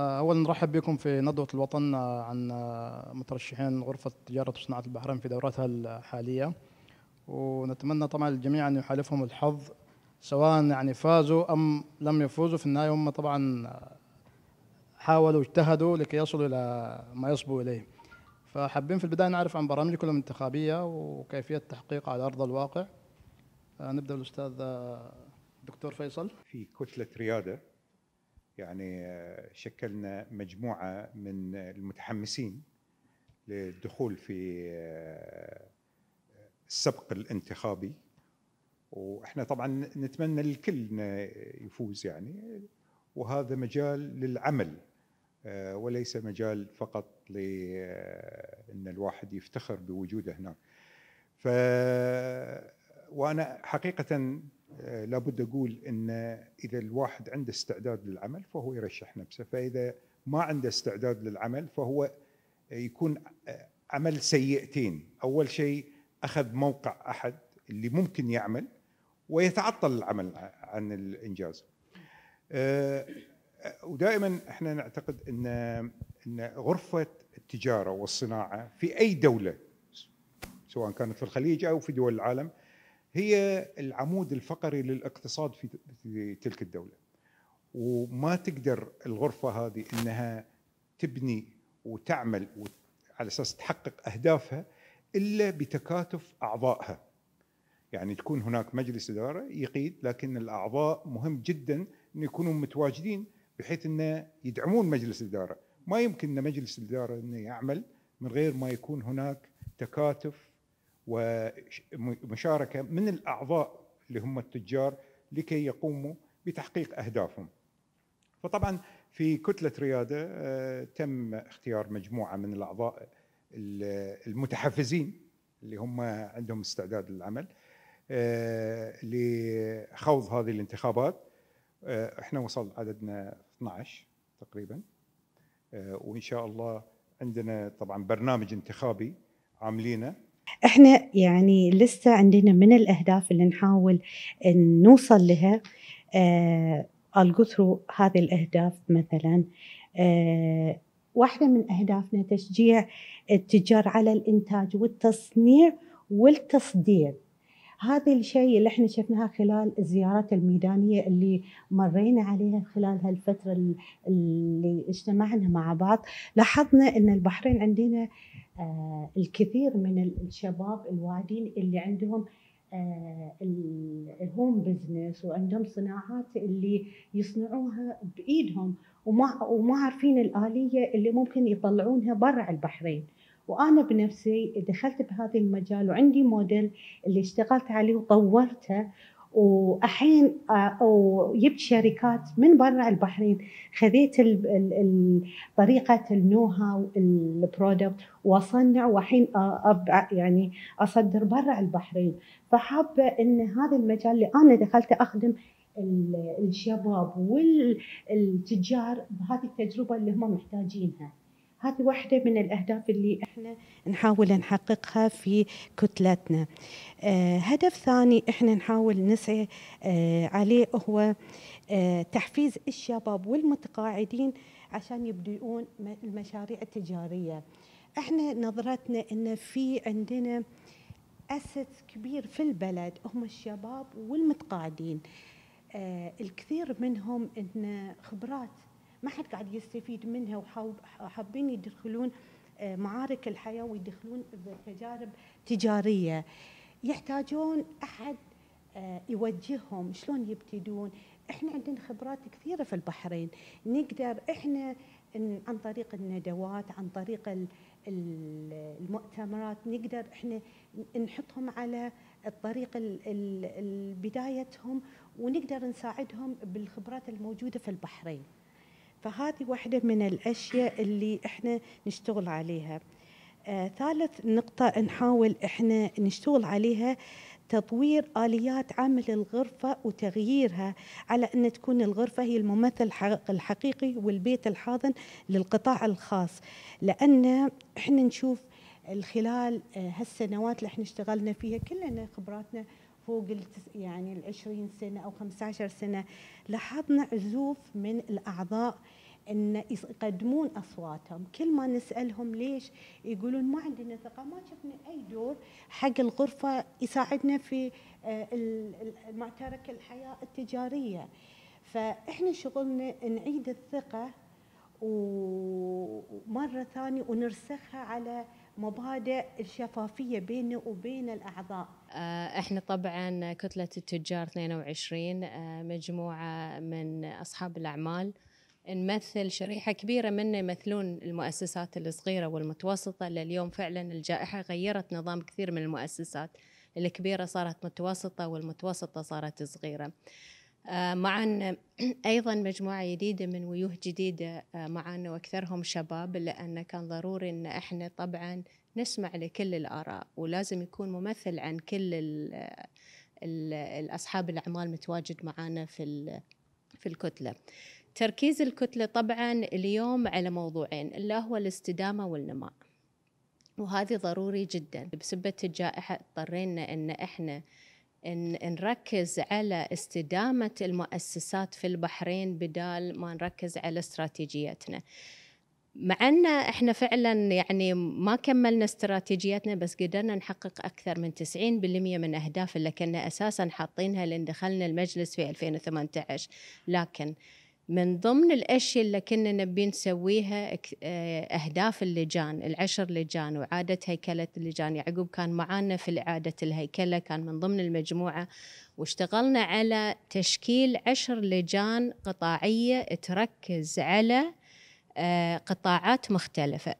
اولا نرحب بكم في ندوه الوطن آه، عن آه، مترشحين غرفه تجاره وصناعه البحرين في دورتها الحاليه ونتمنى طبعا للجميع ان يحالفهم الحظ سواء يعني فازوا ام لم يفوزوا في النهايه هم طبعا آه، حاولوا واجتهدوا لكي يصلوا الى ما يصبوا اليه فحابين في البدايه نعرف عن برامجكم الانتخابيه وكيفيه التحقيق على ارض الواقع نبدا الاستاذ الدكتور فيصل في كتله رياده يعني آه، شكلنا مجموعة من المتحمسين للدخول في آه، السبق الانتخابي واحنا طبعا نتمنى الكل يفوز يعني وهذا مجال للعمل آه، وليس مجال فقط لان الواحد يفتخر بوجوده هناك ف وانا حقيقه آه، لابد اقول ان اذا الواحد عنده استعداد للعمل فهو يرشح نفسه فاذا ما عنده استعداد للعمل فهو يكون عمل سيئتين اول شيء اخذ موقع احد اللي ممكن يعمل ويتعطل العمل عن الانجاز آه، ودائما احنا نعتقد ان ان غرفه التجاره والصناعه في اي دوله سواء كانت في الخليج او في دول العالم هي العمود الفقري للاقتصاد في تلك الدوله وما تقدر الغرفه هذه انها تبني وتعمل على اساس تحقق اهدافها الا بتكاتف اعضائها يعني تكون هناك مجلس اداره يقيد لكن الاعضاء مهم جدا ان يكونوا متواجدين بحيث انه يدعمون مجلس الاداره ما يمكن ان مجلس الاداره انه يعمل من غير ما يكون هناك تكاتف ومشاركه من الاعضاء اللي هم التجار لكي يقوموا بتحقيق اهدافهم. فطبعا في كتله رياده آه، تم اختيار مجموعه من الاعضاء المتحفزين اللي هم عندهم استعداد للعمل آه، لخوض هذه الانتخابات آه، احنا وصل عددنا 12 تقريبا وان شاء الله عندنا طبعا برنامج انتخابي عاملينه احنا يعني لسه عندنا من الاهداف اللي نحاول نوصل لها الجو آه، ثرو هذه الاهداف مثلا آه، واحده من اهدافنا تشجيع التجار على الانتاج والتصنيع والتصدير هذا الشيء اللي احنا شفناها خلال الزيارات الميدانيه اللي مرينا عليها خلال هالفتره اللي اجتمعنا مع بعض لاحظنا ان البحرين عندنا آه، الكثير من الشباب الوادين اللي عندهم آه، الهوم بزنس وعندهم صناعات اللي يصنعوها بايدهم وما وما عارفين الاليه اللي ممكن يطلعونها برا البحرين وانا بنفسي دخلت بهذا المجال وعندي موديل اللي اشتغلت عليه وطورته واحين آه، وجبت شركات من برا البحرين خذيت طريقه النو هاو البرودكت واصنع والحين آه، يعني اصدر برا البحرين فحابه ان هذا المجال اللي انا دخلته اخدم الشباب والتجار بهذه التجربه اللي هم محتاجينها هذه واحدة من الأهداف اللي احنا نحاول نحققها في كتلتنا آه، هدف ثاني احنا نحاول نسعى آه، عليه هو آه، تحفيز الشباب والمتقاعدين عشان يبدؤون المشاريع التجارية احنا نظرتنا ان في عندنا أسس كبير في البلد هم الشباب والمتقاعدين الكثير منهم ان خبرات ما حد قاعد يستفيد منها وحابين يدخلون آه، معارك الحياه ويدخلون بتجارب تجاريه يحتاجون احد آه، يوجههم شلون يبتدون احنا عندنا خبرات كثيره في البحرين نقدر احنا عن طريق الندوات عن طريق المؤتمرات نقدر احنا نحطهم على الطريق بدايتهم ونقدر نساعدهم بالخبرات الموجوده في البحرين فهذه واحدة من الأشياء اللي إحنا نشتغل عليها آه ثالث نقطة نحاول إحنا نشتغل عليها تطوير آليات عمل الغرفة وتغييرها على أن تكون الغرفة هي الممثل الحقيقي والبيت الحاضن للقطاع الخاص لأن إحنا نشوف خلال آه، هالسنوات اللي احنا اشتغلنا فيها كلنا خبراتنا فوق يعني ال 20 سنه او 15 سنه لاحظنا عزوف من الاعضاء ان يقدمون اصواتهم كل ما نسالهم ليش يقولون ما عندنا ثقه ما شفنا اي دور حق الغرفه يساعدنا في آه، معترك الحياه التجاريه فاحنا شغلنا نعيد الثقه ومره ثانيه ونرسخها على مبادئ الشفافية بيني وبين الأعضاء آه، احنا طبعا كتلة التجار 22 آه، مجموعة من أصحاب الأعمال نمثل شريحة كبيرة منا يمثلون المؤسسات الصغيرة والمتوسطة اللي اليوم فعلا الجائحة غيرت نظام كثير من المؤسسات الكبيرة صارت متوسطة والمتوسطة صارت صغيرة آه، معنا أيضا مجموعة جديدة من وجوه جديدة آه، معنا وأكثرهم شباب لأن كان ضروري أن إحنا طبعا نسمع لكل الآراء ولازم يكون ممثل عن كل آه، الأصحاب الأعمال متواجد معنا في في الكتلة تركيز الكتلة طبعا اليوم على موضوعين اللي هو الاستدامة والنماء وهذه ضروري جدا بسبب الجائحة اضطرينا أن إحنا نركز على استدامة المؤسسات في البحرين بدال ما نركز على استراتيجيتنا مع ان احنا فعلا يعني ما كملنا استراتيجيتنا بس قدرنا نحقق اكثر من 90% من اهداف اللي كنا اساسا حاطينها لان دخلنا المجلس في 2018 لكن من ضمن الأشياء اللي كنا نبي نسويها آه، أهداف اللجان العشر لجان وإعادة هيكلة اللجان يعقوب كان معانا في إعادة الهيكلة كان من ضمن المجموعة واشتغلنا على تشكيل عشر لجان قطاعية تركز على آه، قطاعات مختلفة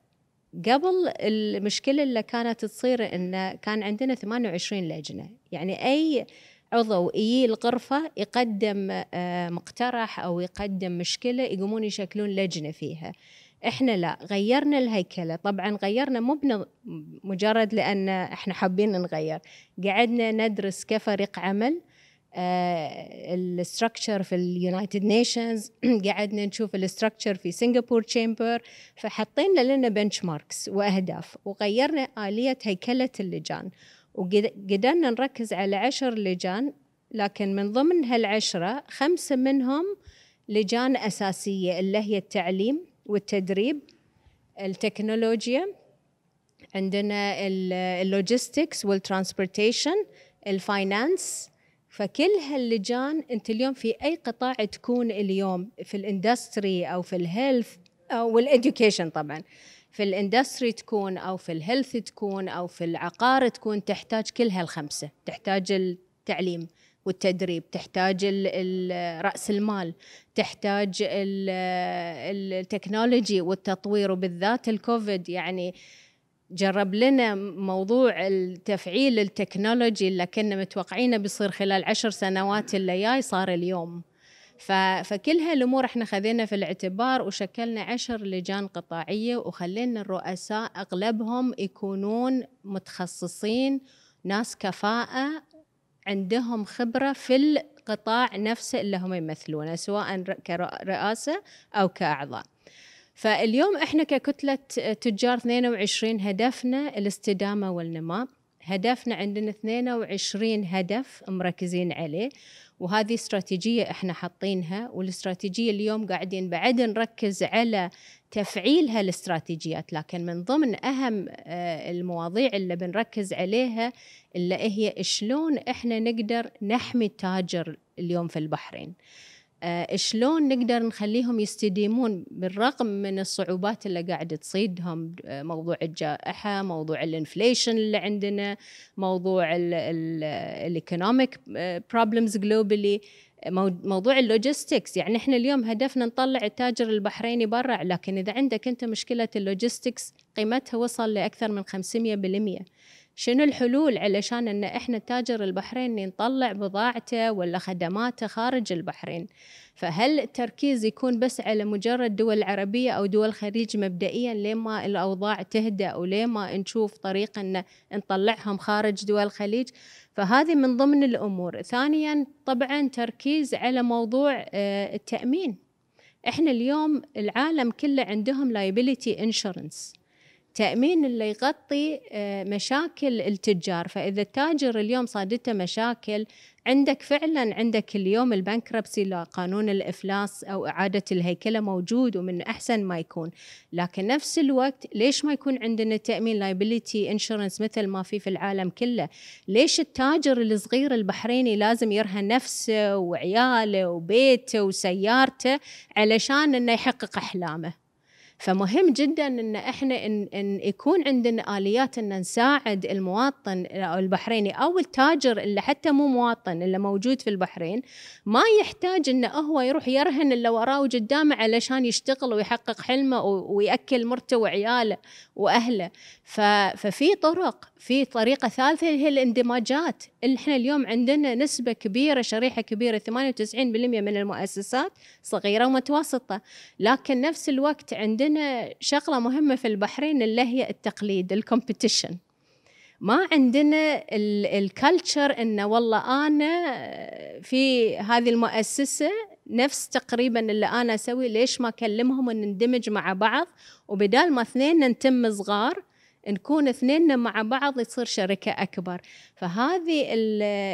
قبل المشكلة اللي كانت تصير أنه كان عندنا 28 لجنة يعني أي عضو يجي الغرفة يقدم آه، مقترح أو يقدم مشكلة يقومون يشكلون لجنة فيها احنا لا غيرنا الهيكله طبعا غيرنا مو مجرد لان احنا حابين نغير قعدنا ندرس كفريق عمل آه، الستركتشر في اليونايتد نيشنز قعدنا نشوف الستركتشر في سنغافور تشامبر فحطينا لنا بنش ماركس واهداف وغيرنا اليه هيكله اللجان وقدرنا نركز على عشر لجان لكن من ضمن هالعشرة خمسة منهم لجان أساسية اللي هي التعليم والتدريب التكنولوجيا عندنا اللوجيستكس والترانسبورتيشن الفاينانس فكل هاللجان انت اليوم في اي قطاع تكون اليوم في الاندستري او في الهيلث او الاديوكيشن طبعا في الاندستري تكون او في الهيلث تكون او في العقار تكون تحتاج كل هالخمسه تحتاج التعليم والتدريب تحتاج رأس المال تحتاج التكنولوجي والتطوير وبالذات الكوفيد يعني جرب لنا موضوع التفعيل التكنولوجي اللي كنا متوقعينه بيصير خلال عشر سنوات اللي جاي صار اليوم فكل هالامور احنا خذينا في الاعتبار وشكلنا عشر لجان قطاعيه وخلينا الرؤساء اغلبهم يكونون متخصصين ناس كفاءه عندهم خبره في القطاع نفسه اللي هم يمثلونه سواء كرئاسه او كاعضاء. فاليوم احنا ككتله تجار 22 هدفنا الاستدامه والنماء. هدفنا عندنا 22 هدف مركزين عليه وهذه استراتيجية احنا حاطينها والاستراتيجية اليوم قاعدين بعد نركز على تفعيل هالاستراتيجيات لكن من ضمن أهم آه، المواضيع اللي بنركز عليها اللي هي شلون احنا نقدر نحمي التاجر اليوم في البحرين آه، شلون نقدر نخليهم يستديمون بالرغم من الصعوبات اللي قاعد تصيدهم آه، موضوع الجائحة موضوع الانفليشن اللي عندنا موضوع الايكونوميك بروبلمز جلوبالي موضوع اللوجيستكس يعني احنا اليوم هدفنا نطلع التاجر البحريني برا لكن اذا عندك انت مشكله اللوجيستكس قيمتها وصل لاكثر من 500% شنو الحلول علشان ان احنا التاجر البحريني نطلع بضاعته ولا خدماته خارج البحرين فهل التركيز يكون بس على مجرد دول عربية او دول الخليج مبدئيا لما الاوضاع تهدأ ولين ما نشوف طريقة ان نطلعهم خارج دول الخليج فهذه من ضمن الامور ثانيا طبعا تركيز على موضوع آه، التأمين احنا اليوم العالم كله عندهم liability insurance تأمين اللي يغطي آه، مشاكل التجار فإذا التاجر اليوم صادته مشاكل عندك فعلا عندك اليوم البنكربسي لقانون الإفلاس أو إعادة الهيكلة موجود ومن أحسن ما يكون لكن نفس الوقت ليش ما يكون عندنا تأمين لايبيليتي انشورنس مثل ما في في العالم كله ليش التاجر الصغير البحريني لازم يرهن نفسه وعياله وبيته وسيارته علشان أنه يحقق أحلامه فمهم جدا ان احنا ان, إن يكون عندنا اليات ان نساعد المواطن او البحريني او التاجر اللي حتى مو مواطن اللي موجود في البحرين ما يحتاج انه هو يروح يرهن اللي وراه وقدامه علشان يشتغل ويحقق حلمه وياكل مرته وعياله واهله ففي طرق في طريقة ثالثة اللي هي الاندماجات اللي احنا اليوم عندنا نسبة كبيرة شريحة كبيرة 98% من المؤسسات صغيرة ومتوسطة لكن نفس الوقت عندنا شغلة مهمة في البحرين اللي هي التقليد الكومبيتيشن ما عندنا الكلتشر انه والله انا في هذه المؤسسه نفس تقريبا اللي انا اسوي ليش ما اكلمهم ونندمج مع بعض وبدال ما اثنين نتم صغار نكون اثنيننا مع بعض تصير شركة أكبر فهذه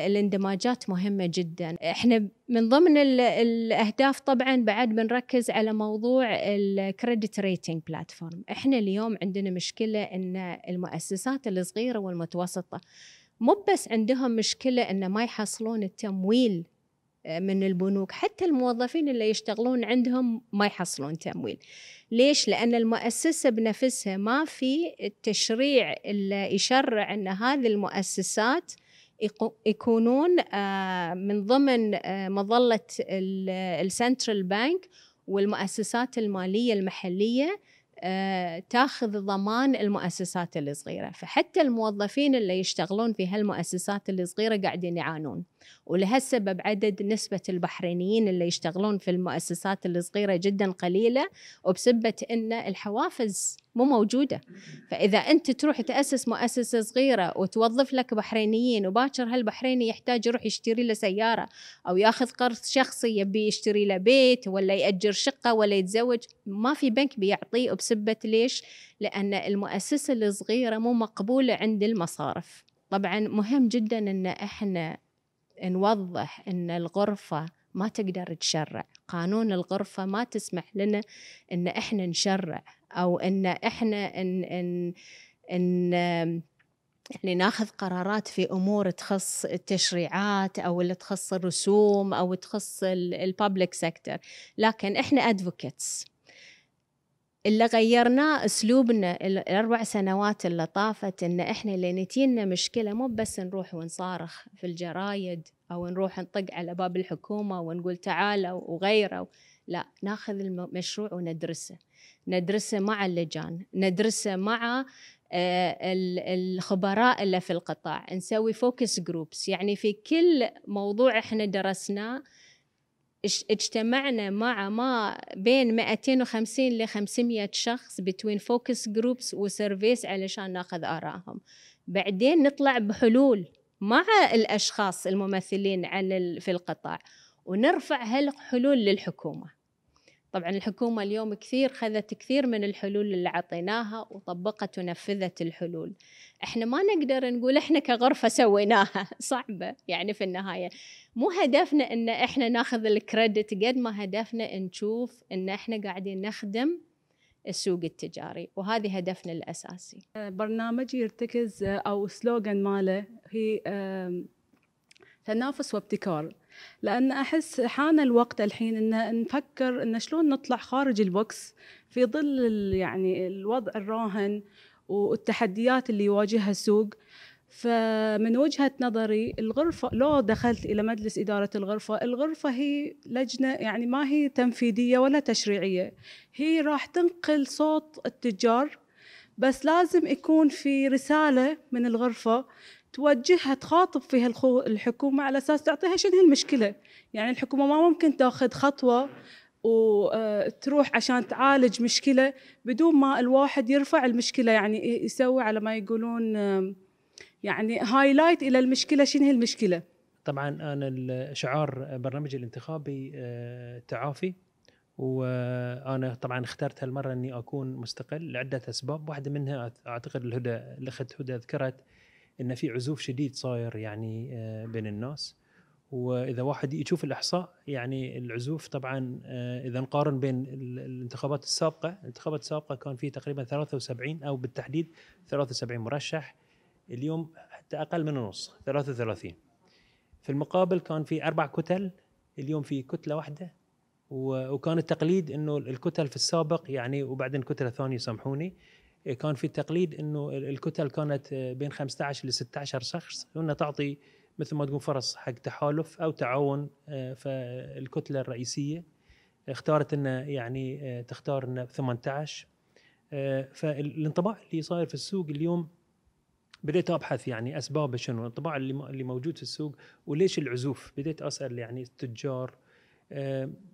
الاندماجات مهمة جدا احنا من ضمن الأهداف طبعا بعد بنركز على موضوع الكريدت ريتنج بلاتفورم احنا اليوم عندنا مشكلة أن المؤسسات الصغيرة والمتوسطة مو بس عندهم مشكلة أن ما يحصلون التمويل من البنوك حتى الموظفين اللي يشتغلون عندهم ما يحصلون تمويل ليش؟ لأن المؤسسة بنفسها ما في التشريع اللي يشرع أن هذه المؤسسات يكونون آه، من ضمن آه، مظلة السنترال بانك والمؤسسات المالية المحلية آه، تاخذ ضمان المؤسسات الصغيرة فحتى الموظفين اللي يشتغلون في هالمؤسسات الصغيرة قاعدين يعانون ولهالسبب عدد نسبة البحرينيين اللي يشتغلون في المؤسسات الصغيرة جدا قليلة وبسبة أن الحوافز مو موجودة فإذا أنت تروح تأسس مؤسسة صغيرة وتوظف لك بحرينيين وباكر هالبحريني يحتاج يروح يشتري له سيارة أو ياخذ قرض شخصي يبي يشتري له بيت ولا يأجر شقة ولا يتزوج ما في بنك بيعطيه بسبة ليش؟ لأن المؤسسة الصغيرة مو مقبولة عند المصارف طبعا مهم جدا أن احنا نوضح ان الغرفه ما تقدر تشرع قانون الغرفة ما تسمح لنا ان احنا نشرع او ان احنا ان ان, إن يعني ناخذ قرارات في امور تخص التشريعات او اللي تخص الرسوم او تخص الببليك سيكتور لكن احنا ادفوكيتس اللي غيرناه اسلوبنا الاربع سنوات اللي طافت ان احنا اللي نتينا مشكله مو بس نروح ونصارخ في الجرايد او نروح نطق على باب الحكومه ونقول تعالوا وغيروا لا ناخذ المشروع وندرسه ندرسه مع اللجان ندرسه مع آه، الخبراء اللي في القطاع نسوي فوكس جروبس يعني في كل موضوع احنا درسناه اجتمعنا مع ما بين 250 ل 500 شخص بين فوكس جروبس وسيرفيس علشان ناخذ آرائهم بعدين نطلع بحلول مع الأشخاص الممثلين عن في القطاع ونرفع هالحلول للحكومة طبعا الحكومة اليوم كثير خذت كثير من الحلول اللي عطيناها وطبقت ونفذت الحلول احنا ما نقدر نقول احنا كغرفة سويناها صعبة يعني في النهاية مو هدفنا ان احنا ناخذ الكريدت قد ما هدفنا نشوف ان احنا قاعدين نخدم السوق التجاري وهذه هدفنا الأساسي آه، برنامجي يرتكز آه، أو سلوغن ماله هي تنافس وابتكار لأن أحس حان الوقت الحين إن نفكر إن شلون نطلع خارج البوكس في ظل يعني الوضع الراهن والتحديات اللي يواجهها السوق فمن وجهة نظري الغرفة لو دخلت إلى مجلس إدارة الغرفة الغرفة هي لجنة يعني ما هي تنفيذية ولا تشريعية هي راح تنقل صوت التجار بس لازم يكون في رسالة من الغرفة توجهها تخاطب فيها الحكومة على أساس تعطيها شنو المشكلة يعني الحكومة ما ممكن تاخذ خطوة وتروح آه، عشان تعالج مشكلة بدون ما الواحد يرفع المشكلة يعني يسوي على ما يقولون يعني هايلايت إلى المشكلة شنو هي المشكلة طبعا أنا شعار برنامجي الانتخابي آه، تعافي وانا طبعا اخترت هالمره اني اكون مستقل لعده اسباب واحده منها اعتقد الهدى الاخت هدى ذكرت ان في عزوف شديد صاير يعني آه، بين الناس واذا واحد يشوف الاحصاء يعني العزوف طبعا آه، اذا نقارن بين الانتخابات السابقه، الانتخابات السابقه كان في تقريبا 73 او بالتحديد 73 مرشح اليوم حتى اقل من النص 33 في المقابل كان في اربع كتل اليوم في كتله واحده وكان التقليد انه الكتل في السابق يعني وبعدين كتله ثانيه سامحوني كان في تقليد انه الكتل كانت آه، بين 15 ل 16 شخص وانها تعطي مثل ما تقول فرص حق تحالف او تعاون آه، فالكتله الرئيسيه اختارت انه يعني آه، تختار انه 18 فالانطباع اللي صاير في السوق اليوم بديت ابحث يعني اسبابه شنو الانطباع اللي اللي موجود في السوق وليش العزوف بديت اسال يعني التجار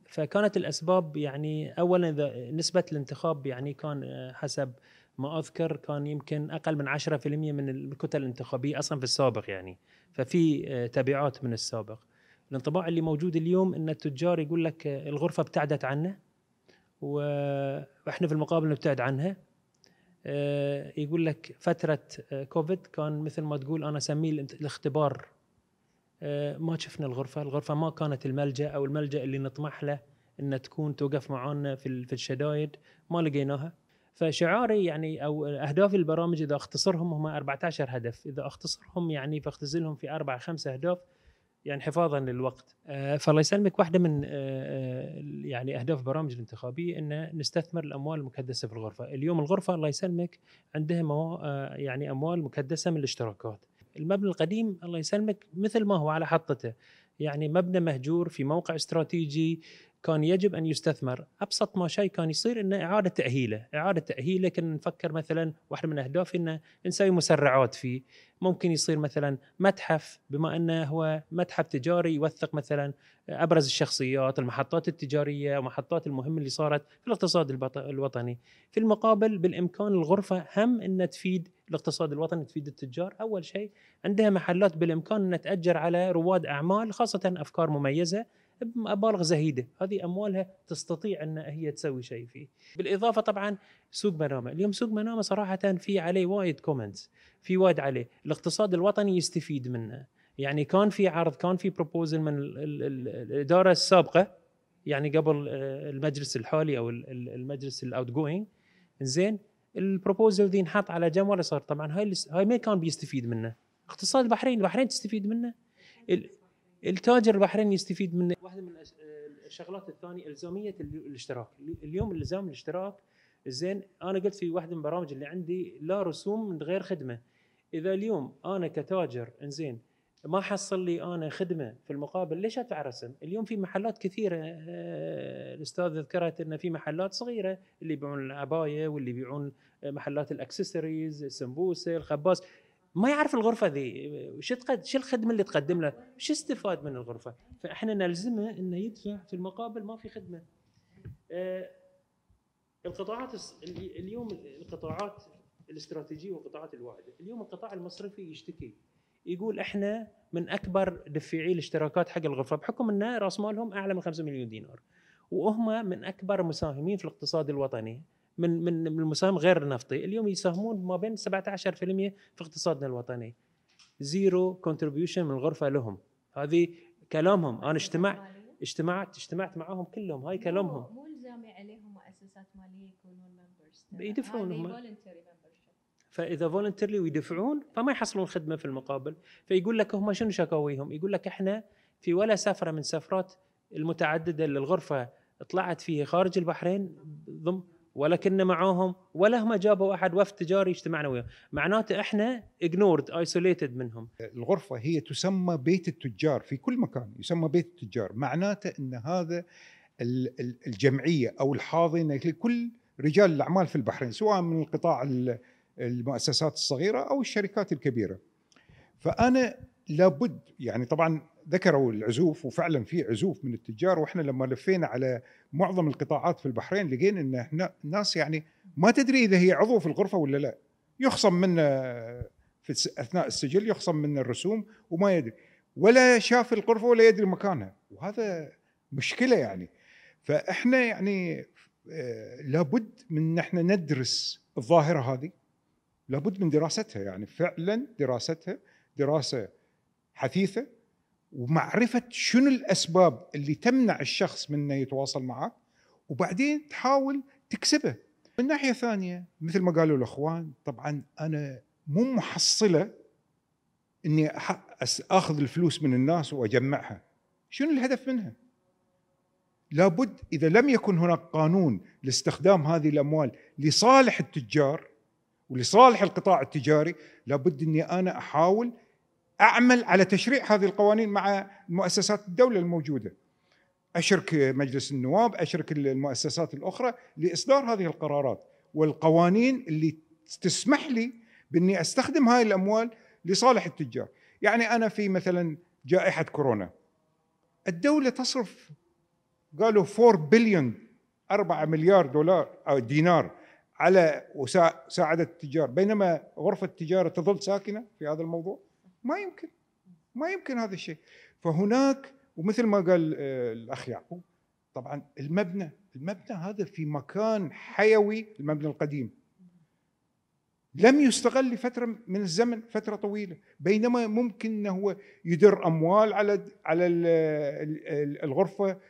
فكانت الاسباب يعني اولا نسبه الانتخاب يعني كان حسب ما اذكر كان يمكن اقل من 10% من الكتل الانتخابيه اصلا في السابق يعني ففي آه، تبعات من السابق الانطباع اللي موجود اليوم ان التجار يقول لك آه، الغرفه ابتعدت عنا واحنا في المقابل نبتعد عنها آه، يقول لك فترة كوفيد كان مثل ما تقول أنا أسميه الاختبار ما شفنا الغرفة الغرفة ما كانت الملجأ أو الملجأ اللي نطمح له أن تكون توقف معانا في الشدايد ما لقيناها فشعاري يعني او اهداف البرامج اذا اختصرهم هم 14 هدف اذا اختصرهم يعني فاختزلهم في اربع خمس اهداف يعني حفاظا للوقت آه، فالله يسلمك واحده من آه، آه، يعني اهداف برامج الانتخابيه ان نستثمر الاموال المكدسه في الغرفه اليوم الغرفه الله يسلمك عندها مو يعني اموال مكدسه من الاشتراكات المبنى القديم الله يسلمك مثل ما هو على حطته يعني مبنى مهجور في موقع استراتيجي كان يجب ان يستثمر ابسط ما شيء كان يصير انه اعاده تاهيله اعاده تاهيله كنا نفكر مثلا واحده من اهدافي انه نسوي مسرعات فيه ممكن يصير مثلا متحف بما انه هو متحف تجاري يوثق مثلا ابرز الشخصيات المحطات التجاريه ومحطات المهمه اللي صارت في الاقتصاد الوطني في المقابل بالامكان الغرفه هم ان تفيد الاقتصاد الوطني تفيد التجار اول شيء عندها محلات بالامكان ان تاجر على رواد اعمال خاصه افكار مميزه بمبالغ زهيده، هذه اموالها تستطيع ان هي تسوي شيء فيه. بالاضافه طبعا سوق منامه، اليوم سوق منامه صراحه في عليه وايد كومنتس، في وايد عليه، الاقتصاد الوطني يستفيد منه. يعني كان في عرض كان في بروبوزل من الاداره السابقه يعني قبل آه، المجلس الحالي او المجلس الاوت جوينج زين البروبوزل ذي انحط على جنب ولا صار طبعا هاي هاي ما كان بيستفيد منه اقتصاد البحرين البحرين تستفيد منه التاجر البحريني يستفيد من واحده من الشغلات الثانيه الزاميه الاشتراك اليوم الزام الاشتراك زين انا قلت في واحده من البرامج اللي عندي لا رسوم من غير خدمه اذا اليوم انا كتاجر انزين ما حصل لي انا خدمه في المقابل ليش ادفع رسم؟ اليوم في محلات كثيره آه، الاستاذ ذكرت ان في محلات صغيره اللي يبيعون العبايه واللي يبيعون محلات الاكسسوارز السمبوسه الخباز ما يعرف الغرفه ذي شو تقد... شو الخدمه اللي تقدم له شو استفاد من الغرفه فاحنا نلزمه انه يدفع في المقابل ما في خدمه آه، القطاعات اليوم القطاعات الاستراتيجيه والقطاعات الواعده اليوم القطاع المصرفي يشتكي يقول احنا من اكبر دفيعي الاشتراكات حق الغرفه بحكم ان راس مالهم اعلى من 5 مليون دينار وهم من اكبر مساهمين في الاقتصاد الوطني من من المساهم غير النفطي اليوم يساهمون ما بين 17% في اقتصادنا الوطني زيرو كونتريبيوشن من الغرفه لهم هذه كلامهم انا اجتمع اجتمعت اجتمعت معاهم كلهم هاي كلامهم مو الزامي عليهم مؤسسات ماليه يكونون ممبرز يدفعون هم فاذا فولنتيرلي ويدفعون فما يحصلون خدمه في المقابل فيقول لك هم شنو شكاويهم يقول لك احنا في ولا سفره من سفرات المتعدده اللي الغرفه طلعت فيه خارج البحرين ضمن ولا كنا معاهم ولا هم جابوا احد وفد تجاري اجتمعنا وياهم، معناته احنا اجنورد ايسوليتد منهم. الغرفه هي تسمى بيت التجار في كل مكان يسمى بيت التجار، معناته ان هذا الجمعيه او الحاضنه لكل رجال الاعمال في البحرين سواء من القطاع المؤسسات الصغيره او الشركات الكبيره. فانا لابد يعني طبعا ذكروا العزوف وفعلا في عزوف من التجار واحنا لما لفينا على معظم القطاعات في البحرين لقينا ان ناس يعني ما تدري اذا هي عضو في الغرفه ولا لا يخصم منه في اثناء السجل يخصم منه الرسوم وما يدري ولا شاف الغرفه ولا يدري مكانها وهذا مشكله يعني فاحنا يعني آه، لابد من ان احنا ندرس الظاهره هذه لابد من دراستها يعني فعلا دراستها دراسه حثيثه ومعرفه شنو الاسباب اللي تمنع الشخص من انه يتواصل معك وبعدين تحاول تكسبه من ناحيه ثانيه مثل ما قالوا الاخوان طبعا انا مو محصله اني اخذ الفلوس من الناس واجمعها شنو الهدف منها لابد اذا لم يكن هناك قانون لاستخدام هذه الاموال لصالح التجار ولصالح القطاع التجاري لابد اني انا احاول اعمل على تشريع هذه القوانين مع مؤسسات الدوله الموجوده. اشرك مجلس النواب، اشرك المؤسسات الاخرى لاصدار هذه القرارات والقوانين اللي تسمح لي باني استخدم هاي الاموال لصالح التجار. يعني انا في مثلا جائحه كورونا الدوله تصرف قالوا 4 بليون 4 مليار دولار او دينار على وساعدت التجار بينما غرفه التجاره تظل ساكنه في هذا الموضوع ما يمكن ما يمكن هذا الشيء فهناك ومثل ما قال آه، الاخ يعقوب طبعا المبنى المبنى هذا في مكان حيوي المبنى القديم لم يستغل لفترة من الزمن فترة طويلة بينما ممكن أنه يدر أموال على على الغرفة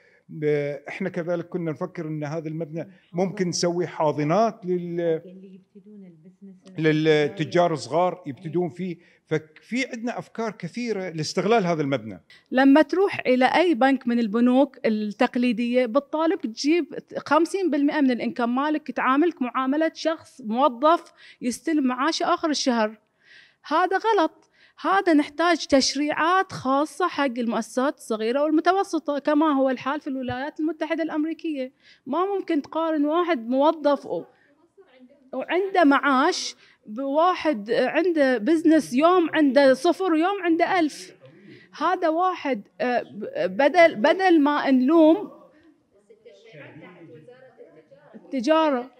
احنا كذلك كنا نفكر ان هذا المبنى ممكن نسوي حاضنات لل للتجار يعني. الصغار إيه. يبتدون فيه ففي عندنا افكار كثيره لاستغلال هذا المبنى لما تروح الى اي بنك من البنوك التقليديه بتطالب تجيب 50% من الانكم مالك تعاملك معامله شخص موظف يستلم معاشه اخر الشهر هذا غلط هذا نحتاج تشريعات خاصة حق المؤسسات الصغيرة والمتوسطة كما هو الحال في الولايات المتحدة الأمريكية ما ممكن تقارن واحد موظف وعنده معاش بواحد عنده بزنس يوم عنده صفر ويوم عنده ألف هذا واحد آه، بدل بدل ما نلوم التجارة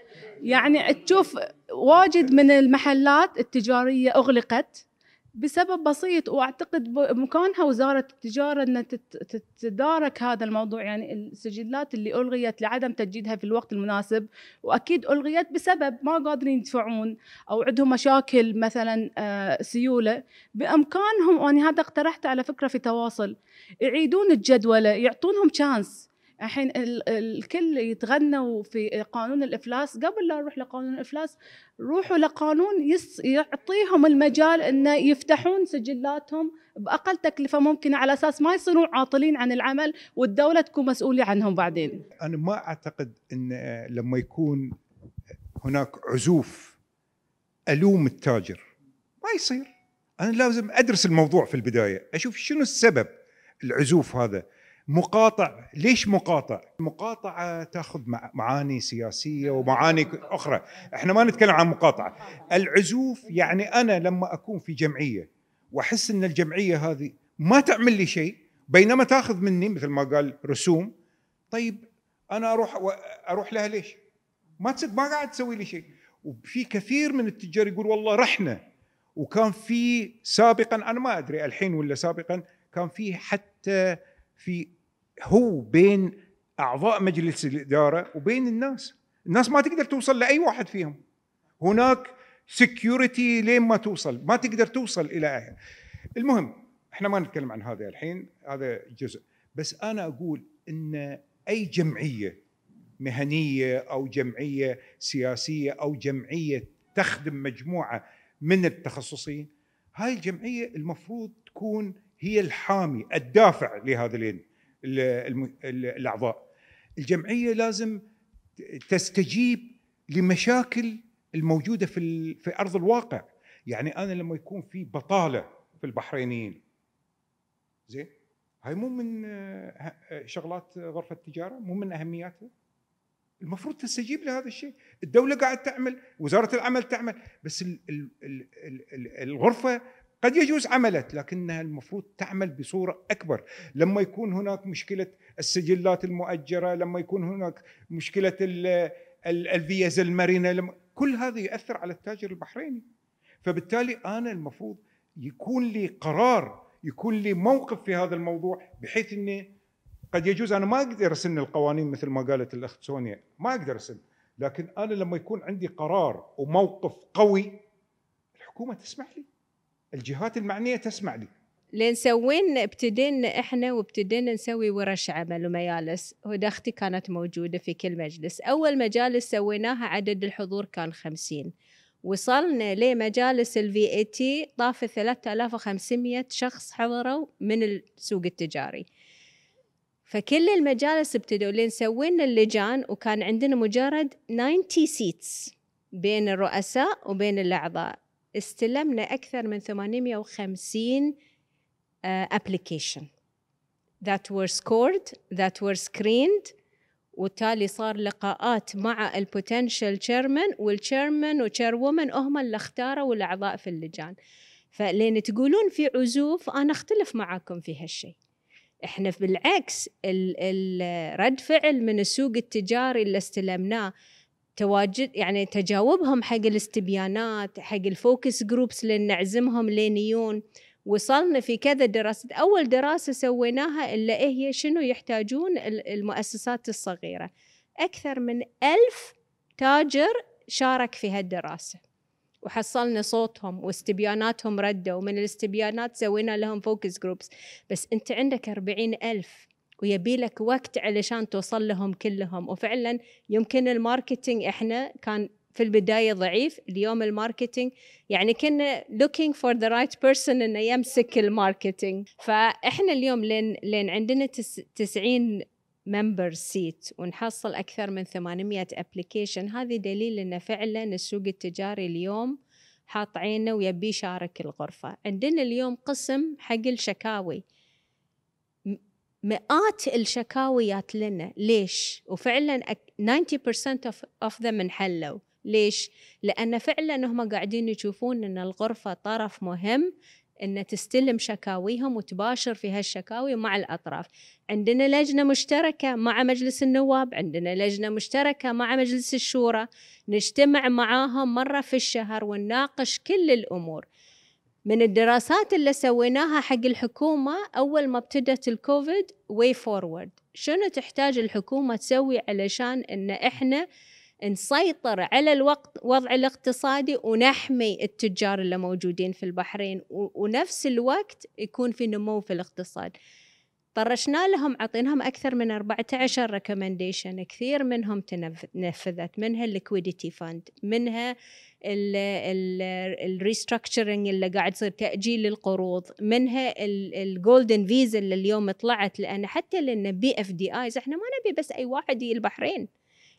يعني تشوف واجد من المحلات التجارية أغلقت بسبب بسيط واعتقد بامكانها وزاره التجاره ان تتدارك هذا الموضوع يعني السجلات اللي الغيت لعدم تجديدها في الوقت المناسب واكيد الغيت بسبب ما قادرين يدفعون او عندهم مشاكل مثلا آه، سيوله بامكانهم وانا هذا اقترحته على فكره في تواصل يعيدون الجدوله يعطونهم تشانس الحين الكل يتغنوا في قانون الافلاس قبل لا نروح لقانون الافلاس روحوا لقانون يس يعطيهم المجال انه يفتحون سجلاتهم باقل تكلفه ممكنه على اساس ما يصيرون عاطلين عن العمل والدوله تكون مسؤوله عنهم بعدين. انا ما اعتقد ان لما يكون هناك عزوف الوم التاجر ما يصير انا لازم ادرس الموضوع في البدايه اشوف شنو السبب العزوف هذا مقاطع ليش مقاطع مقاطعة تأخذ معاني سياسية ومعاني أخرى احنا ما نتكلم عن مقاطعة العزوف يعني أنا لما أكون في جمعية وأحس أن الجمعية هذه ما تعمل لي شيء بينما تأخذ مني مثل ما قال رسوم طيب أنا أروح أروح لها ليش ما تسد ما قاعد تسوي لي شيء وفي كثير من التجار يقول والله رحنا وكان في سابقا أنا ما أدري الحين ولا سابقا كان في حتى في هو بين اعضاء مجلس الاداره وبين الناس الناس ما تقدر توصل لاي واحد فيهم هناك سكيورتي لين ما توصل ما تقدر توصل الى أهل. المهم احنا ما نتكلم عن هذا الحين هذا جزء بس انا اقول ان اي جمعيه مهنيه او جمعيه سياسيه او جمعيه تخدم مجموعه من التخصصين هاي الجمعيه المفروض تكون هي الحامي الدافع لهذا لهذين الاعضاء الجمعيه لازم تستجيب لمشاكل الموجوده في في ارض الواقع يعني انا لما يكون في بطاله في البحرينيين زين هاي مو من آه، آه، شغلات غرفه التجاره مو من اهمياتها المفروض تستجيب لهذا الشيء الدولة قاعد تعمل وزارة العمل تعمل بس الغرفة قد يجوز عملت لكنها المفروض تعمل بصورة أكبر لما يكون هناك مشكلة السجلات المؤجرة لما يكون هناك مشكلة الفيز المرنة لما كل هذا يؤثر على التاجر البحريني فبالتالي أنا المفروض يكون لي قرار يكون لي موقف في هذا الموضوع بحيث أني قد يجوز أنا ما أقدر أسن القوانين مثل ما قالت الأخت سونيا ما أقدر أسن لكن أنا لما يكون عندي قرار وموقف قوي الحكومة تسمح لي الجهات المعنيه تسمع لي لين سوين ابتدينا احنا وابتدينا نسوي ورش عمل ومجالس ودختي كانت موجوده في كل مجلس اول مجالس سويناها عدد الحضور كان خمسين وصلنا لمجالس الفي اي تي طاف 3500 شخص حضروا من السوق التجاري فكل المجالس ابتدوا لين سوينا اللجان وكان عندنا مجرد 90 سيتس بين الرؤساء وبين الاعضاء استلمنا أكثر من 850 آه، application that were scored that were screened وبالتالي صار لقاءات مع البوتنشال chairman والتشيرمان وتشيرومن هم اللي اختاروا الاعضاء في اللجان فلين تقولون في عزوف انا اختلف معاكم في هالشيء احنا بالعكس رد فعل من السوق التجاري اللي استلمناه تواجد يعني تجاوبهم حق الاستبيانات حق الفوكس جروبس اللي نعزمهم لين يون وصلنا في كذا دراسة أول دراسة سويناها اللي هي شنو يحتاجون المؤسسات الصغيرة أكثر من ألف تاجر شارك في هالدراسة وحصلنا صوتهم واستبياناتهم ردوا ومن الاستبيانات سوينا لهم فوكس جروبس بس أنت عندك أربعين ألف ويبي لك وقت علشان توصل لهم كلهم وفعلا يمكن الماركتينج احنا كان في البدايه ضعيف اليوم الماركتينج يعني كنا لوكينج فور ذا رايت بيرسون انه يمسك الماركتينج فاحنا اليوم لين لين عندنا 90 ممبر سيت ونحصل اكثر من 800 ابلكيشن هذه دليل انه فعلا السوق التجاري اليوم حاط عينه ويبي يشارك الغرفه عندنا اليوم قسم حق الشكاوي مئات الشكاويات لنا ليش وفعلا 90% of them انحلوا ليش لان فعلا هم قاعدين يشوفون ان الغرفه طرف مهم ان تستلم شكاويهم وتباشر في هالشكاوي مع الاطراف عندنا لجنه مشتركه مع مجلس النواب عندنا لجنه مشتركه مع مجلس الشورى نجتمع معاهم مره في الشهر ونناقش كل الامور من الدراسات اللي سويناها حق الحكومة أول ما ابتدت الكوفيد واي فورورد شنو تحتاج الحكومة تسوي علشان إن إحنا نسيطر على الوقت وضع الاقتصادي ونحمي التجار اللي موجودين في البحرين ونفس الوقت يكون في نمو في الاقتصاد طرشنا لهم عطيناهم أكثر من 14 ريكومنديشن كثير منهم تنفذت منها الليكويديتي فاند منها الريستراكشرنج اللي قاعد يصير تاجيل القروض منها الجولدن فيزا اللي اليوم طلعت لان حتى لان بي اف دي ايز احنا ما نبي بس اي واحد يجي البحرين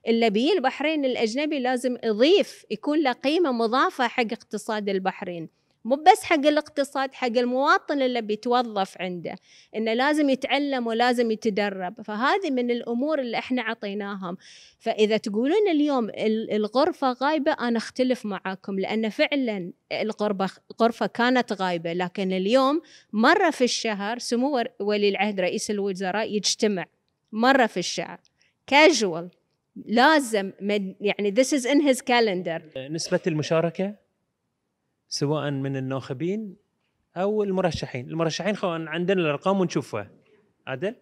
اللي بيجي البحرين الاجنبي لازم يضيف يكون له قيمه مضافه حق اقتصاد البحرين مو بس حق الاقتصاد حق المواطن اللي بيتوظف عنده انه لازم يتعلم ولازم يتدرب فهذه من الامور اللي احنا عطيناهم فاذا تقولون اليوم الغرفه غايبه انا اختلف معاكم لان فعلا الغرفه غرفه كانت غايبه لكن اليوم مره في الشهر سمو ولي العهد رئيس الوزراء يجتمع مره في الشهر كاجوال لازم يعني this is in his calendar نسبه المشاركه سواء من الناخبين او المرشحين، المرشحين عندنا الارقام ونشوفها عدل؟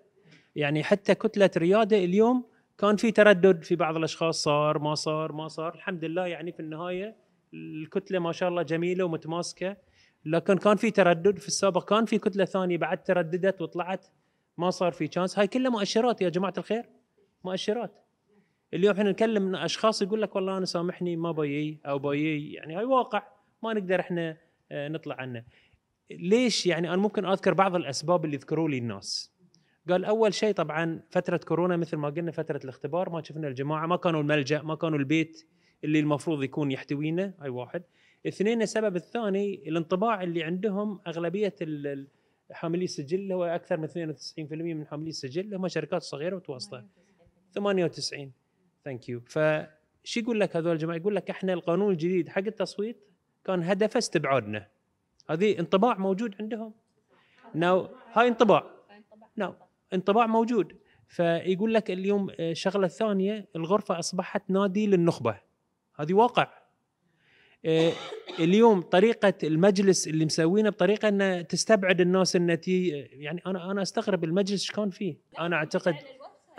يعني حتى كتله رياده اليوم كان في تردد في بعض الاشخاص صار ما صار ما صار، الحمد لله يعني في النهايه الكتله ما شاء الله جميله ومتماسكه لكن كان في تردد في السابق كان في كتله ثانيه بعد ترددت وطلعت ما صار في تشانس هاي كلها مؤشرات يا جماعه الخير مؤشرات اليوم احنا نكلم اشخاص يقول لك والله انا سامحني ما بيي او بيي يعني هاي واقع ما نقدر احنا آه، نطلع عنه ليش يعني انا ممكن اذكر بعض الاسباب اللي ذكروا لي الناس قال اول شيء طبعا فتره كورونا مثل ما قلنا فتره الاختبار ما شفنا الجماعه ما كانوا الملجا ما كانوا البيت اللي المفروض يكون يحتوينا هاي واحد اثنين السبب الثاني الانطباع اللي عندهم اغلبيه حاملي السجل هو اكثر من 92% من حاملي السجل هم شركات صغيره ومتوسطه 98 ثانك يو فشو يقول لك هذول الجماعه يقول لك احنا القانون الجديد حق التصويت كان هدفه استبعادنا هذه انطباع موجود عندهم ناو هاي انطباع ناو انطباع موجود فيقول لك اليوم الشغله آه، الثانيه الغرفه اصبحت نادي للنخبه هذه واقع آه، اليوم طريقه المجلس اللي مسوينه بطريقه انه تستبعد الناس انه يعني انا انا استغرب المجلس ايش كان فيه انا اعتقد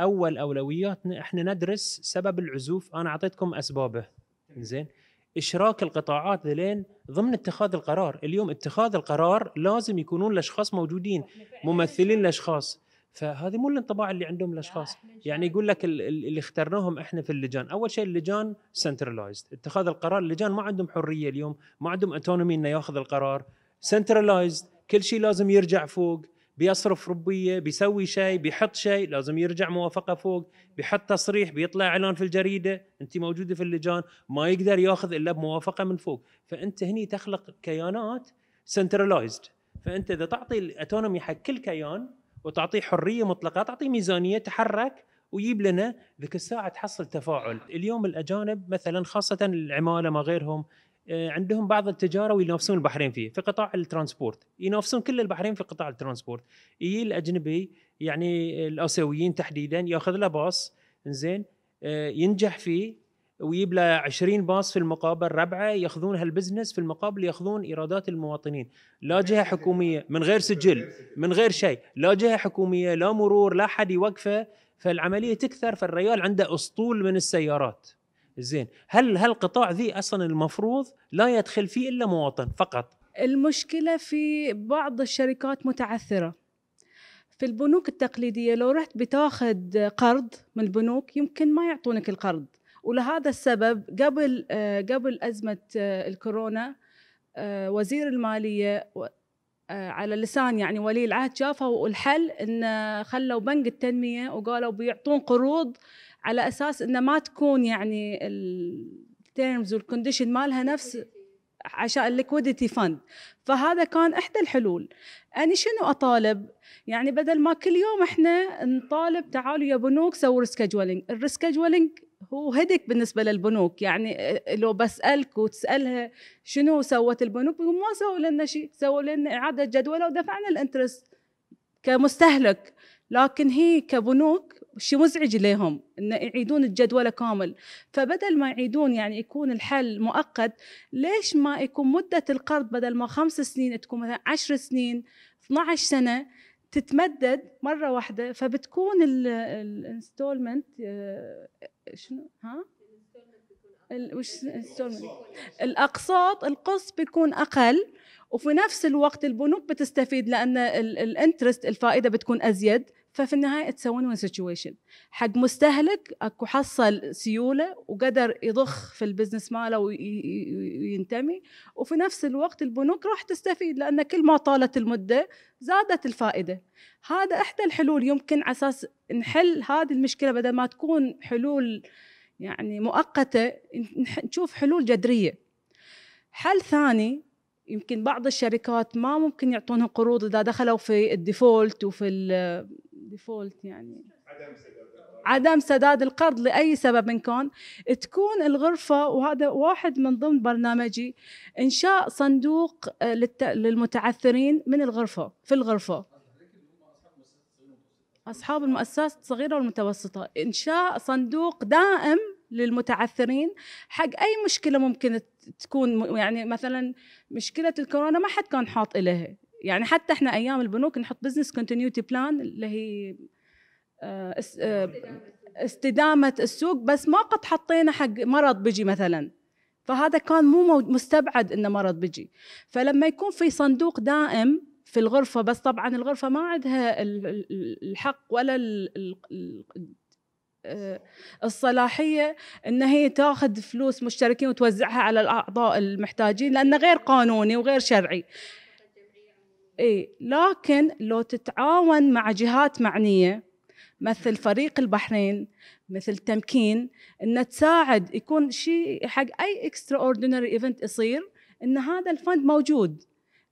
اول اولوياتنا احنا ندرس سبب العزوف انا اعطيتكم اسبابه زين اشراك القطاعات ذلين ضمن اتخاذ القرار اليوم اتخاذ القرار لازم يكونون الاشخاص موجودين ممثلين الاشخاص فهذه مو الانطباع اللي عندهم الاشخاص يعني يقول لك اللي اخترناهم احنا في اللجان اول شيء اللجان سنترلايزد اتخاذ القرار اللجان ما عندهم حريه اليوم ما عندهم اتونومي انه ياخذ القرار سنترلايزد كل شيء لازم يرجع فوق بيصرف ربيه بيسوي شيء بيحط شيء لازم يرجع موافقه فوق بيحط تصريح بيطلع اعلان في الجريده انت موجوده في اللجان ما يقدر ياخذ الا بموافقه من فوق فانت هني تخلق كيانات سنترلايزد فانت اذا تعطي الاتونومي حق كل كيان وتعطيه حريه مطلقه تعطيه ميزانيه تحرك ويجيب لنا ذيك الساعه تحصل تفاعل اليوم الاجانب مثلا خاصه العماله ما غيرهم آه، عندهم بعض التجاره وينافسون البحرين فيه في قطاع الترانسبورت ينافسون كل البحرين في قطاع الترانسبورت يجي الاجنبي يعني الاسيويين تحديدا ياخذ له باص زين آه، ينجح فيه ويجيب له 20 باص في المقابل ربعه ياخذون هالبزنس في المقابل ياخذون ايرادات المواطنين لا جهه حكوميه من غير سجل من غير شيء لا جهه حكوميه لا مرور لا حد يوقفه فالعمليه تكثر فالريال عنده اسطول من السيارات زين هل هالقطاع ذي اصلا المفروض لا يدخل فيه الا مواطن فقط المشكله في بعض الشركات متعثره في البنوك التقليديه لو رحت بتاخذ قرض من البنوك يمكن ما يعطونك القرض ولهذا السبب قبل آه، قبل ازمه آه، الكورونا آه، وزير الماليه على لسان يعني ولي العهد شافوا الحل ان خلوا بنك التنميه وقالوا بيعطون قروض على اساس انه ما تكون يعني التيرمز والكونديشن مالها نفس عشان الليكويديتي فند فهذا كان احدى الحلول انا شنو اطالب يعني بدل ما كل يوم احنا نطالب تعالوا يا بنوك سووا ريسكجولينج الريسكجولينج هو هدك بالنسبه للبنوك يعني لو بسالك وتسالها شنو سوت البنوك ما سووا لنا شيء سووا لنا اعاده جدوله ودفعنا الانترست كمستهلك لكن هي كبنوك شيء مزعج لهم ان يعيدون الجدول كامل فبدل ما يعيدون يعني يكون الحل مؤقت ليش ما يكون مده القرض بدل ما خمس سنين تكون مثلا 10 سنين 12 سنه تتمدد مره واحده فبتكون الانستولمنت آه، شنو ها وش الاقساط القسط بيكون اقل وفي نفس الوقت البنوك بتستفيد لان الانترست الفائده بتكون ازيد ففي النهايه اتس وين وين سيتويشن حق مستهلك اكو حصل سيوله وقدر يضخ في البزنس ماله وينتمي وفي نفس الوقت البنوك راح تستفيد لان كل ما طالت المده زادت الفائده هذا احدى الحلول يمكن على اساس نحل هذه المشكله بدل ما تكون حلول يعني مؤقته نشوف حلول جذريه حل ثاني يمكن بعض الشركات ما ممكن يعطونهم قروض اذا دخلوا في الديفولت وفي ديفولت يعني عدم سداد عدم سداد القرض لاي سبب من كان تكون الغرفه وهذا واحد من ضمن برنامجي انشاء صندوق آه، للمتعثرين من الغرفه في الغرفه اصحاب المؤسسات الصغيره والمتوسطه انشاء صندوق دائم للمتعثرين حق اي مشكله ممكن تكون يعني مثلا مشكله الكورونا ما حد كان حاط اليها يعني حتى احنا ايام البنوك نحط بزنس كونتينيوتي بلان اللي هي آه، آه، استدامه السوق بس ما قد حطينا حق مرض بيجي مثلا فهذا كان مو مستبعد انه مرض بيجي فلما يكون في صندوق دائم في الغرفه بس طبعا الغرفه ما عندها الحق ولا آه، الصلاحيه ان هي تاخذ فلوس مشتركين وتوزعها على الاعضاء المحتاجين لانه غير قانوني وغير شرعي اي لكن لو تتعاون مع جهات معنيه مثل فريق البحرين مثل تمكين ان تساعد يكون شيء حق اي اكسترا اوردينري ايفنت يصير ان هذا الفند موجود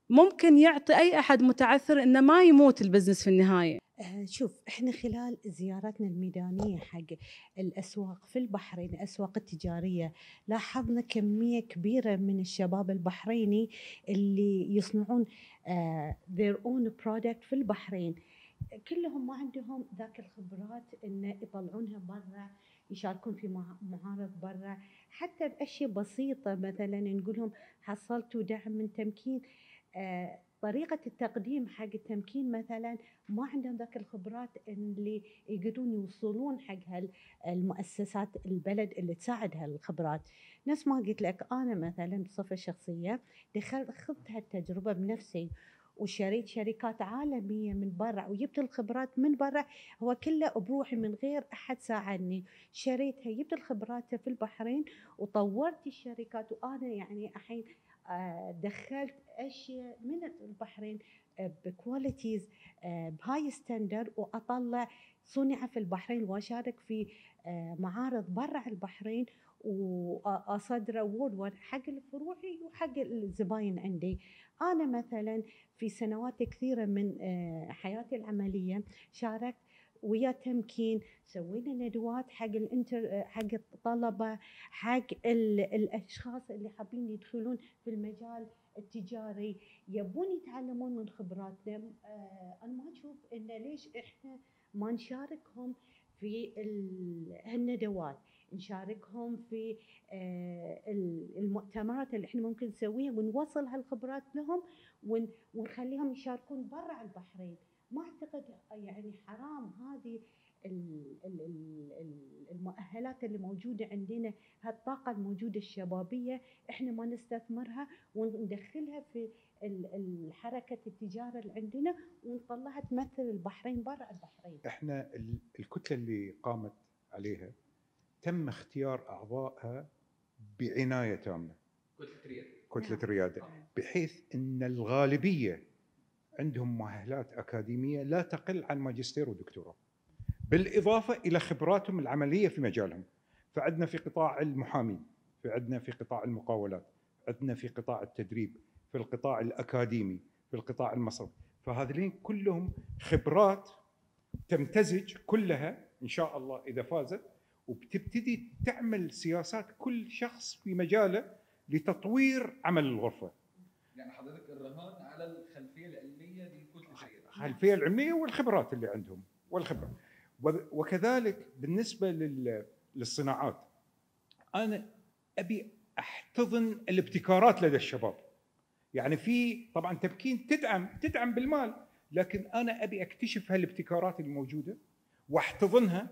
ممكن يعطي اي احد متعثر انه ما يموت البزنس في النهايه آه، شوف احنا خلال زيارتنا الميدانيه حق الاسواق في البحرين الاسواق التجاريه لاحظنا كميه كبيره من الشباب البحريني اللي يصنعون آه، their own product في البحرين كلهم ما عندهم ذاك الخبرات ان يطلعونها برا يشاركون في معارض برا حتى باشياء بسيطه مثلا نقول لهم حصلتوا دعم من تمكين آه، طريقة التقديم حق التمكين مثلا ما عندهم ذاك الخبرات اللي يقدرون يوصلون حق هالمؤسسات البلد اللي تساعد هالخبرات نفس ما قلت لك أنا مثلا بصفة شخصية دخلت خضت هالتجربة بنفسي وشريت شركات عالميه من برا وجبت الخبرات من برا هو كله بروحي من غير احد ساعدني شريتها جبت الخبرات في البحرين وطورت الشركات وانا يعني الحين آه، دخلت اشياء من البحرين آه، بكواليتيز آه، بهاي ستاندرد واطلع صنع في البحرين واشارك في معارض برا البحرين واصدر وورد حق فروعي وحق الزباين عندي انا مثلا في سنوات كثيره من حياتي العمليه شاركت ويا تمكين سوينا ندوات حق الانتر حق الطلبه حق الاشخاص اللي حابين يدخلون في المجال التجاري يبون يتعلمون من خبراتنا آه، انا ما اشوف ان ليش احنا ما نشاركهم في هالندوات نشاركهم في آه، المؤتمرات اللي احنا ممكن نسويها ونوصل هالخبرات لهم ونخليهم يشاركون برا على البحرين ما اعتقد يعني حرام هذه المؤهلات اللي موجودة عندنا هالطاقة الموجودة الشبابية احنا ما نستثمرها وندخلها في الحركة التجارة اللي عندنا ونطلعها تمثل البحرين برا البحرين احنا الكتلة اللي قامت عليها تم اختيار أعضائها بعناية تامة كتلة ريادة كتلة ريادة نعم. بحيث أن الغالبية عندهم مؤهلات اكاديميه لا تقل عن ماجستير ودكتوراه. بالاضافه الى خبراتهم العمليه في مجالهم. فعندنا في قطاع المحامين، في عندنا في قطاع المقاولات، عندنا في قطاع التدريب، في القطاع الاكاديمي، في القطاع المصرفي، فهذين كلهم خبرات تمتزج كلها ان شاء الله اذا فازت وبتبتدي تعمل سياسات كل شخص في مجاله لتطوير عمل الغرفه. يعني حضرتك الرهان على الخلفيه العلميه والخبرات اللي عندهم والخبره وكذلك بالنسبه للصناعات انا ابي احتضن الابتكارات لدى الشباب يعني في طبعا تمكين تدعم تدعم بالمال لكن انا ابي اكتشف هالابتكارات الموجوده واحتضنها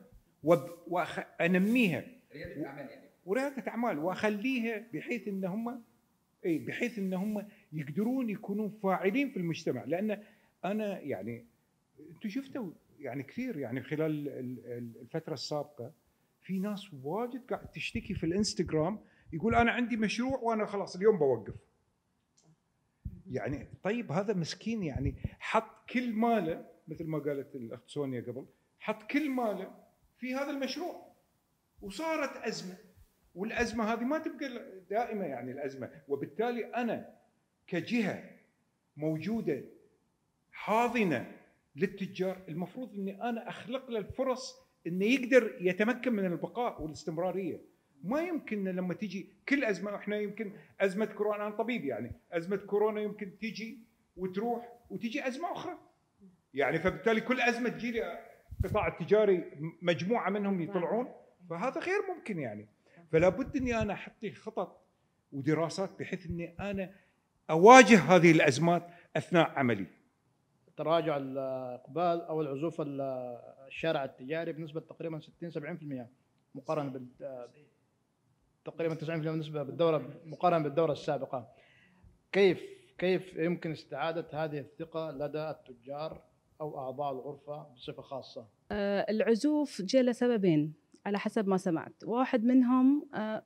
وانميها رياده يعني ورياده اعمال واخليها بحيث ان هم اي بحيث ان هم يقدرون يكونون فاعلين في المجتمع لان انا يعني انتم شفتوا يعني كثير يعني خلال الفتره السابقه في ناس واجد قاعد تشتكي في الانستغرام يقول انا عندي مشروع وانا خلاص اليوم بوقف يعني طيب هذا مسكين يعني حط كل ماله مثل ما قالت الاخت سونيا قبل حط كل ماله في هذا المشروع وصارت ازمه والازمه هذه ما تبقى دائمه يعني الازمه وبالتالي انا كجهه موجوده حاضنه للتجار المفروض اني انا اخلق له الفرص انه يقدر يتمكن من البقاء والاستمراريه ما يمكن لما تجي كل ازمه احنا يمكن ازمه كورونا انا طبيب يعني ازمه كورونا يمكن تجي وتروح وتجي ازمه اخرى يعني فبالتالي كل ازمه تجي لي القطاع التجاري مجموعه منهم نعم. يطلعون فهذا غير ممكن يعني فلا بد اني انا احط خطط ودراسات بحيث اني انا اواجه هذه الازمات اثناء عملي تراجع الاقبال او العزوف الشارع التجاري بنسبه تقريبا 60 70% مقارنه بال تقريبا 90% بالنسبه بالدوره مقارنه بالدوره السابقه كيف كيف يمكن استعاده هذه الثقه لدى التجار او اعضاء الغرفه بصفه خاصه آه، العزوف جاء لسببين على حسب ما سمعت واحد منهم آه،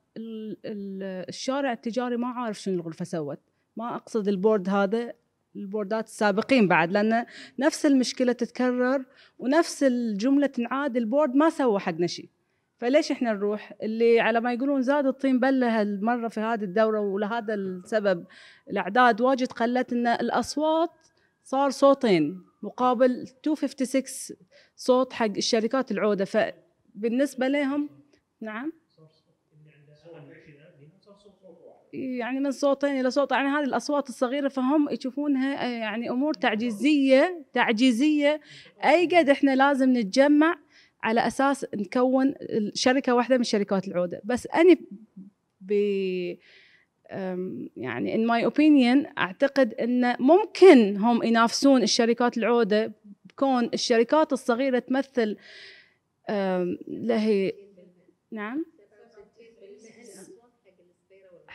الشارع التجاري ما عارف شنو الغرفه سوت ما اقصد البورد هذا البوردات السابقين بعد لان نفس المشكله تتكرر ونفس الجمله تنعاد البورد ما سوى حقنا شيء فليش احنا نروح اللي على ما يقولون زاد الطين بله هالمره في هذه الدوره ولهذا السبب الاعداد واجد قلت ان الاصوات صار صوتين مقابل 256 صوت حق الشركات العوده فبالنسبه لهم نعم يعني من صوتين الى صوت يعني هذه الاصوات الصغيره فهم يشوفونها آه، يعني امور تعجيزيه تعجيزيه اي قد احنا لازم نتجمع على اساس نكون شركه واحده من شركات العوده بس انا ب يعني ان ماي اوبينيون اعتقد ان ممكن هم ينافسون الشركات العوده بكون الشركات الصغيره تمثل لهي نعم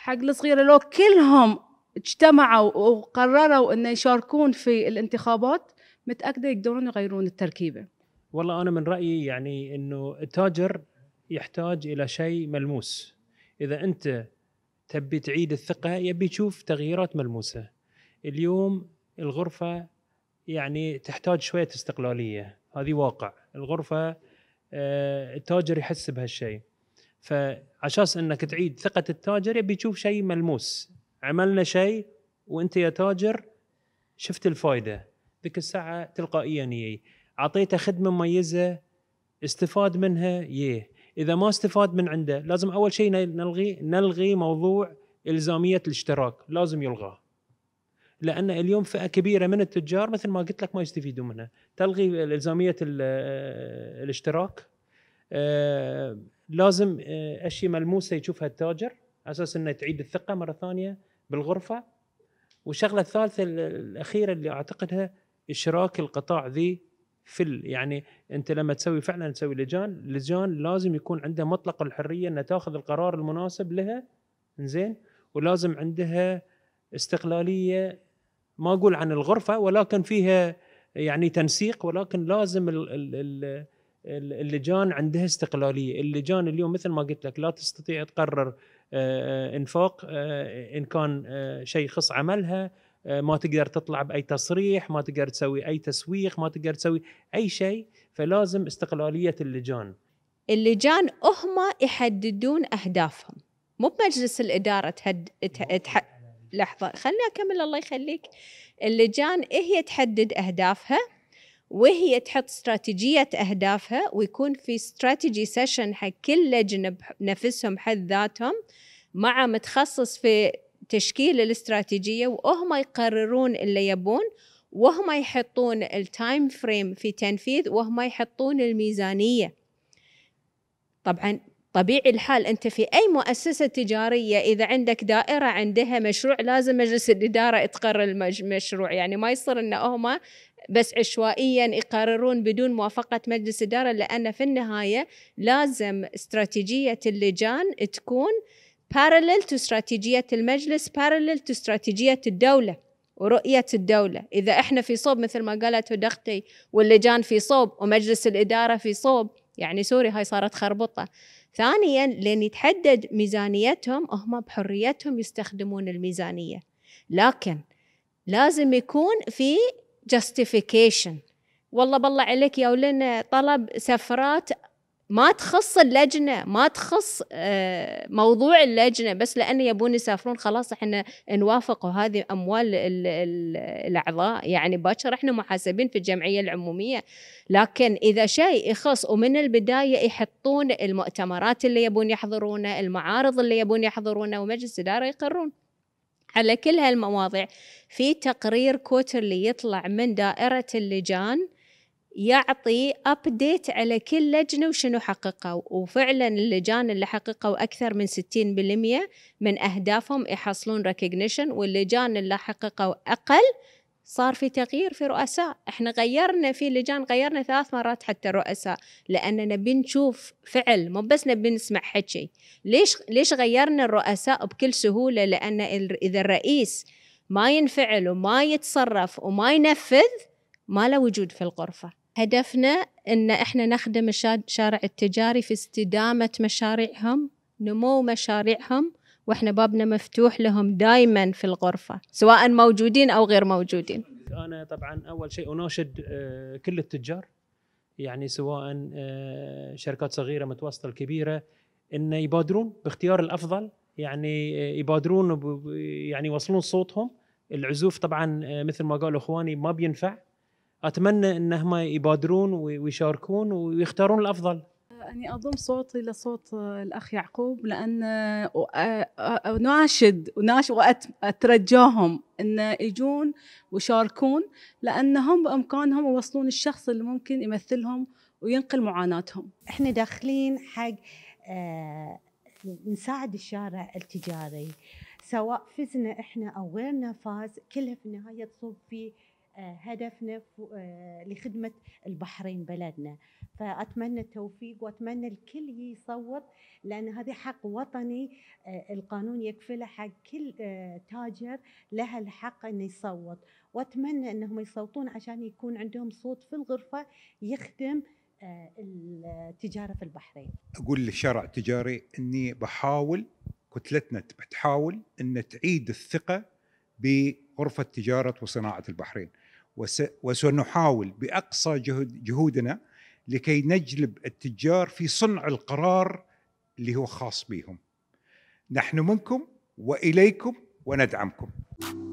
حق الصغيرة لو كلهم اجتمعوا وقرروا أن يشاركون في الانتخابات متأكدة يقدرون يغيرون التركيبة والله أنا من رأيي يعني أنه التاجر يحتاج إلى شيء ملموس إذا أنت تبي تعيد الثقة يبي يشوف تغييرات ملموسة اليوم الغرفة يعني تحتاج شوية استقلالية هذه واقع الغرفة آه، التاجر يحس بهالشيء فعشان انك تعيد ثقه التاجر يبي يشوف شيء ملموس عملنا شيء وانت يا تاجر شفت الفائده ذيك الساعه تلقائيا يي اعطيته خدمه مميزه استفاد منها يي اذا ما استفاد من عنده لازم اول شيء نلغي نلغي موضوع الزاميه الاشتراك لازم يلغى لان اليوم فئه كبيره من التجار مثل ما قلت لك ما يستفيدون منها تلغي الزاميه آه، الاشتراك آه، لازم آه، اشياء ملموسه يشوفها التاجر على اساس انه تعيد الثقه مره ثانيه بالغرفه والشغله الثالثه الاخيره اللي اعتقدها اشراك القطاع ذي في يعني انت لما تسوي فعلا تسوي لجان لجان لازم يكون عندها مطلق الحريه انها تاخذ القرار المناسب لها زين ولازم عندها استقلاليه ما اقول عن الغرفه ولكن فيها يعني تنسيق ولكن لازم الـ ال ال اللجان عندها استقلاليه، اللجان اليوم مثل ما قلت لك لا تستطيع تقرر آه، آه، انفاق آه، ان كان شيء خص عملها ما تقدر تطلع باي تصريح، ما تقدر تسوي اي تسويق، ما تقدر تسوي اي شيء، فلازم استقلاليه اللجان. اللجان هم يحددون اهدافهم، مو بمجلس الاداره تحد تح... لحظه خليني اكمل الله يخليك. اللجان هي تحدد اهدافها وهي تحط استراتيجية أهدافها ويكون في استراتيجي سيشن حق كل لجنة نفسهم حد ذاتهم مع متخصص في تشكيل الاستراتيجية وهم يقررون اللي يبون وهم يحطون التايم فريم في تنفيذ وهم يحطون الميزانية طبعا طبيعي الحال أنت في أي مؤسسة تجارية إذا عندك دائرة عندها مشروع لازم مجلس الإدارة تقرر المشروع يعني ما يصير أن هم بس عشوائيا يقررون بدون موافقة مجلس إدارة لأن في النهاية لازم استراتيجية اللجان تكون parallel to استراتيجية المجلس parallel to استراتيجية الدولة ورؤية الدولة إذا إحنا في صوب مثل ما قالت ودختي واللجان في صوب ومجلس الإدارة في صوب يعني سوري هاي صارت خربطة ثانيا لين يتحدد ميزانيتهم هم بحريتهم يستخدمون الميزانية لكن لازم يكون في جاستيفيكيشن والله بالله عليك يا ولنا طلب سفرات ما تخص اللجنة ما تخص آه، موضوع اللجنة بس لأن يبون يسافرون خلاص احنا نوافق وهذه أموال الأعضاء يعني باكر احنا محاسبين في الجمعية العمومية لكن إذا شيء يخص ومن البداية يحطون المؤتمرات اللي يبون يحضرونه المعارض اللي يبون يحضرونه ومجلس الإدارة يقرون على كل هالمواضيع في تقرير كوترلي يطلع من دائرة اللجان يعطي ابديت على كل لجنه وشنو حققوا وفعلا اللجان اللي حققوا اكثر من 60% من اهدافهم يحصلون ريكوجنيشن واللجان اللي حققوا اقل صار في تغيير في رؤساء احنا غيرنا في لجان غيرنا ثلاث مرات حتى الرؤساء لاننا بنشوف فعل مو بس نبي نسمع حكي ليش ليش غيرنا الرؤساء بكل سهوله لان اذا الرئيس ما ينفعل وما يتصرف وما ينفذ ما له وجود في الغرفه هدفنا ان احنا نخدم الشارع التجاري في استدامه مشاريعهم نمو مشاريعهم واحنا بابنا مفتوح لهم دائما في الغرفه سواء موجودين او غير موجودين انا طبعا اول شيء اناشد آه، كل التجار يعني سواء آه، شركات صغيره متوسطه الكبيره ان يبادرون باختيار الافضل يعني آه، يبادرون يعني يوصلون صوتهم العزوف طبعا مثل ما قالوا اخواني ما بينفع اتمنى انهم يبادرون ويشاركون ويختارون الافضل أني أضم صوتي لصوت الأخ يعقوب لأن آه، آه، أناشد وأترجاهم أن يجون ويشاركون لأنهم بإمكانهم يوصلون الشخص اللي ممكن يمثلهم وينقل معاناتهم احنا داخلين حق آه نساعد الشارع التجاري سواء فزنا احنا او غيرنا فاز كلها في النهايه تصب في آه، هدفنا لخدمه البحرين بلدنا فأتمنى التوفيق وأتمنى الكل يصوت لأن هذا حق وطني آه، القانون يكفله حق كل آه، تاجر له الحق أنه يصوت وأتمنى أنهم يصوتون عشان يكون عندهم صوت في الغرفة يخدم آه، التجارة في البحرين أقول للشارع التجاري أني بحاول كتلتنا بتحاول أن تعيد الثقة بغرفة تجارة وصناعة البحرين وسنحاول بأقصى جهد جهودنا لكي نجلب التجار في صنع القرار اللي هو خاص بهم نحن منكم واليكم وندعمكم